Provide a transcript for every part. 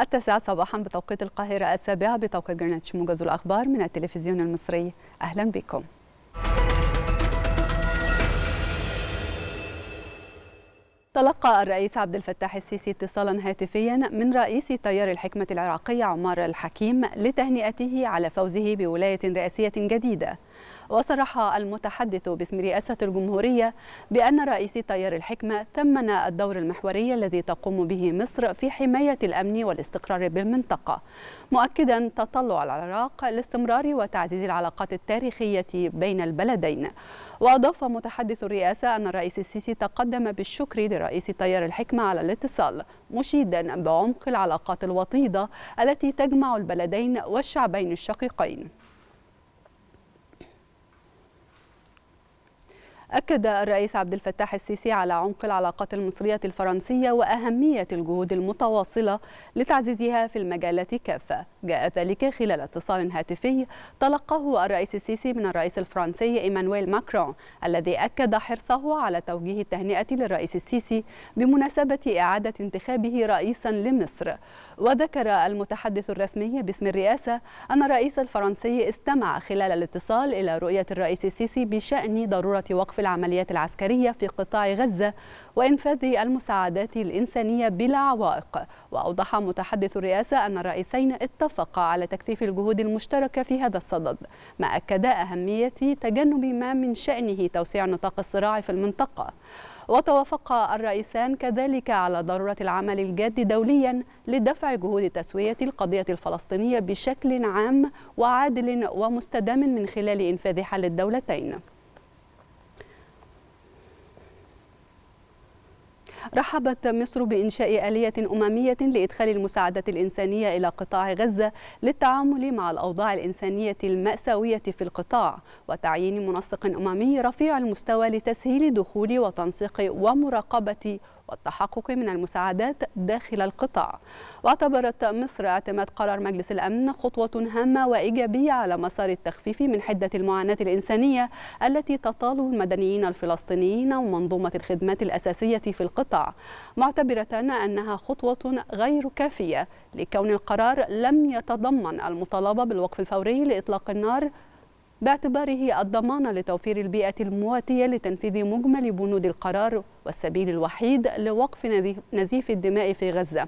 التاسعة صباحا بتوقيت القاهرة السابعة بتوقيت جرينتش موجز الأخبار من التلفزيون المصري أهلا بكم تلقى الرئيس عبد الفتاح السيسي اتصالا هاتفيا من رئيس تيار الحكمة العراقي عمار الحكيم لتهنئته على فوزه بولاية رئاسية جديدة وصرح المتحدث باسم رئاسة الجمهورية بأن رئيس تيار الحكمة ثمن الدور المحوري الذي تقوم به مصر في حماية الأمن والاستقرار بالمنطقة مؤكدا تطلع العراق لاستمرار وتعزيز العلاقات التاريخية بين البلدين وأضاف متحدث الرئاسة أن الرئيس السيسي تقدم بالشكر لرئيس تيار الحكمة على الاتصال مشيدا بعمق العلاقات الوطيدة التي تجمع البلدين والشعبين الشقيقين أكد الرئيس عبد الفتاح السيسي على عمق العلاقات المصرية الفرنسية وأهمية الجهود المتواصلة لتعزيزها في المجالات كافة جاء ذلك خلال اتصال هاتفي تلقاه الرئيس السيسي من الرئيس الفرنسي إيمانويل ماكرون الذي أكد حرصه على توجيه التهنئة للرئيس السيسي بمناسبة إعادة انتخابه رئيسا لمصر وذكر المتحدث الرسمي باسم الرئاسة أن الرئيس الفرنسي استمع خلال الاتصال إلى رؤية الرئيس السيسي بشأن ضرورة وقف في العمليات العسكرية في قطاع غزة وإنفاذ المساعدات الإنسانية بلا عوائق وأوضح متحدث الرئاسة أن الرئيسين اتفقا على تكثيف الجهود المشتركة في هذا الصدد ما أكد أهمية تجنب ما من شأنه توسيع نطاق الصراع في المنطقة وتوافق الرئيسان كذلك على ضرورة العمل الجاد دوليا لدفع جهود تسوية القضية الفلسطينية بشكل عام وعادل ومستدام من خلال إنفاذ حل الدولتين رحبت مصر بإنشاء آلية أممية لإدخال المساعدات الإنسانية إلى قطاع غزة للتعامل مع الأوضاع الإنسانية المأساوية في القطاع وتعيين منسق أممي رفيع المستوى لتسهيل دخول وتنسيق ومراقبة والتحقق من المساعدات داخل القطاع واعتبرت مصر اعتماد قرار مجلس الأمن خطوة هامة وإيجابية على مسار التخفيف من حدة المعاناة الإنسانية التي تطال المدنيين الفلسطينيين ومنظومة الخدمات الأساسية في القطاع معتبرة أنها خطوة غير كافية لكون القرار لم يتضمن المطالبة بالوقف الفوري لإطلاق النار باعتباره الضمان لتوفير البيئة المواتية لتنفيذ مجمل بنود القرار والسبيل الوحيد لوقف نزيف الدماء في غزة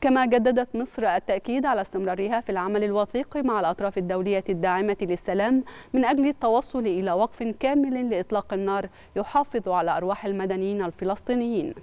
كما جددت مصر التأكيد على استمرارها في العمل الوثيق مع الأطراف الدولية الداعمة للسلام من أجل التوصل إلى وقف كامل لإطلاق النار يحافظ على أرواح المدنيين الفلسطينيين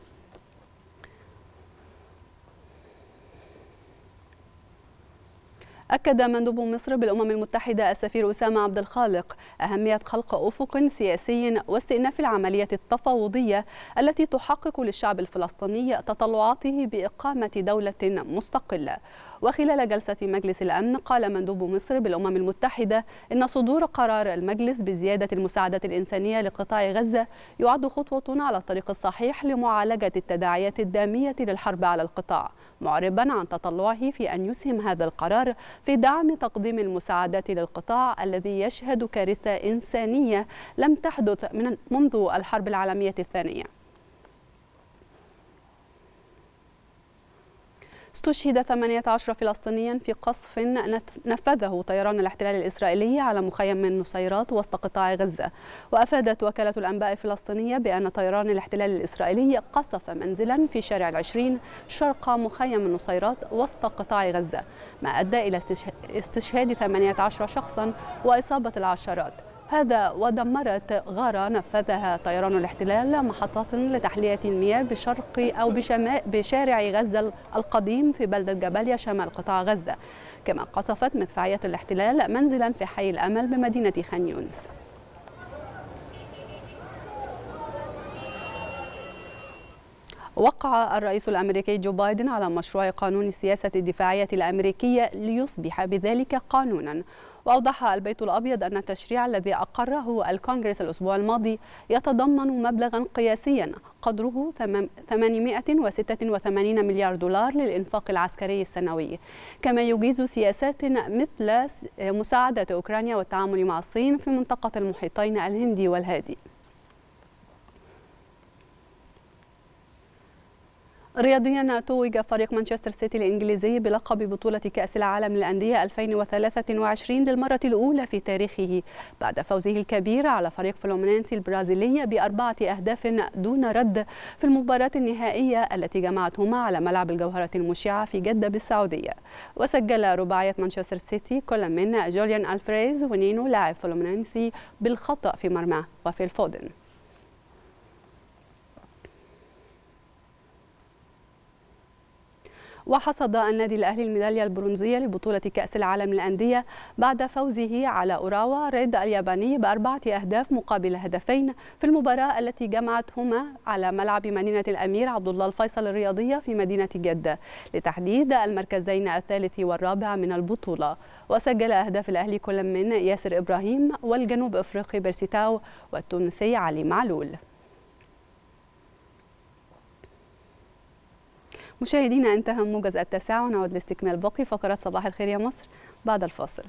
أكد مندوب مصر بالأمم المتحدة السفير أسامة عبد الخالق أهمية خلق أفق سياسي واستئناف العملية التفاوضية التي تحقق للشعب الفلسطيني تطلعاته بإقامة دولة مستقلة وخلال جلسة مجلس الأمن قال مندوب مصر بالأمم المتحدة إن صدور قرار المجلس بزيادة المساعدات الإنسانية لقطاع غزة يعد خطوة على الطريق الصحيح لمعالجة التداعيات الدامية للحرب على القطاع معربا عن تطلعه في أن يسهم هذا القرار في دعم تقديم المساعدات للقطاع الذي يشهد كارثة إنسانية لم تحدث من منذ الحرب العالمية الثانية استشهد 18 فلسطينيا في قصف نفذه طيران الاحتلال الإسرائيلي على مخيم من نصيرات وسط قطاع غزة وأفادت وكالة الأنباء الفلسطينية بأن طيران الاحتلال الإسرائيلي قصف منزلا في شارع العشرين شرق مخيم نصيرات وسط قطاع غزة ما أدى إلى استشهاد 18 شخصا وإصابة العشرات هذا ودمرت غارة نفذها طيران الاحتلال محطات لتحلية المياه بشرق أو بشارع غزة القديم في بلدة جباليا شمال قطاع غزة كما قصفت مدفعية الاحتلال منزلا في حي الأمل بمدينة خان يونس وقع الرئيس الأمريكي جو بايدن على مشروع قانون السياسة الدفاعية الأمريكية ليصبح بذلك قانونا وأوضح البيت الأبيض أن التشريع الذي أقره الكونغرس الأسبوع الماضي يتضمن مبلغا قياسيا قدره 886 مليار دولار للإنفاق العسكري السنوي كما يجيز سياسات مثل مساعدة أوكرانيا والتعامل مع الصين في منطقة المحيطين الهندي والهادي رياضيا توج فريق مانشستر سيتي الإنجليزي بلقب بطولة كأس العالم للأندية 2023 للمرة الأولى في تاريخه بعد فوزه الكبير على فريق فلومينينسي البرازيلي بأربعة أهداف دون رد في المباراة النهائية التي جمعتهما على ملعب الجوهرة المشعة في جدة بالسعودية وسجل رباعية مانشستر سيتي كل من جوليان ألفريز ونينو لاعب فلومينينسي بالخطأ في مرماه وفي الفودن وحصد النادي الأهلي الميدالية البرونزية لبطولة كأس العالم للأندية بعد فوزه على أوراوا ريد الياباني بأربعة أهداف مقابل هدفين في المباراة التي جمعتهما على ملعب مدينة الأمير عبد الله الفيصل الرياضية في مدينة جدة لتحديد المركزين الثالث والرابع من البطولة وسجل أهداف الأهلي كل من ياسر إبراهيم والجنوب إفريقي بيرسيتاو والتونسي علي معلول مشاهدينا انتهى موجز التاسعة ونعود لاستكمال باقي فقرات صباح الخير يا مصر بعد الفاصل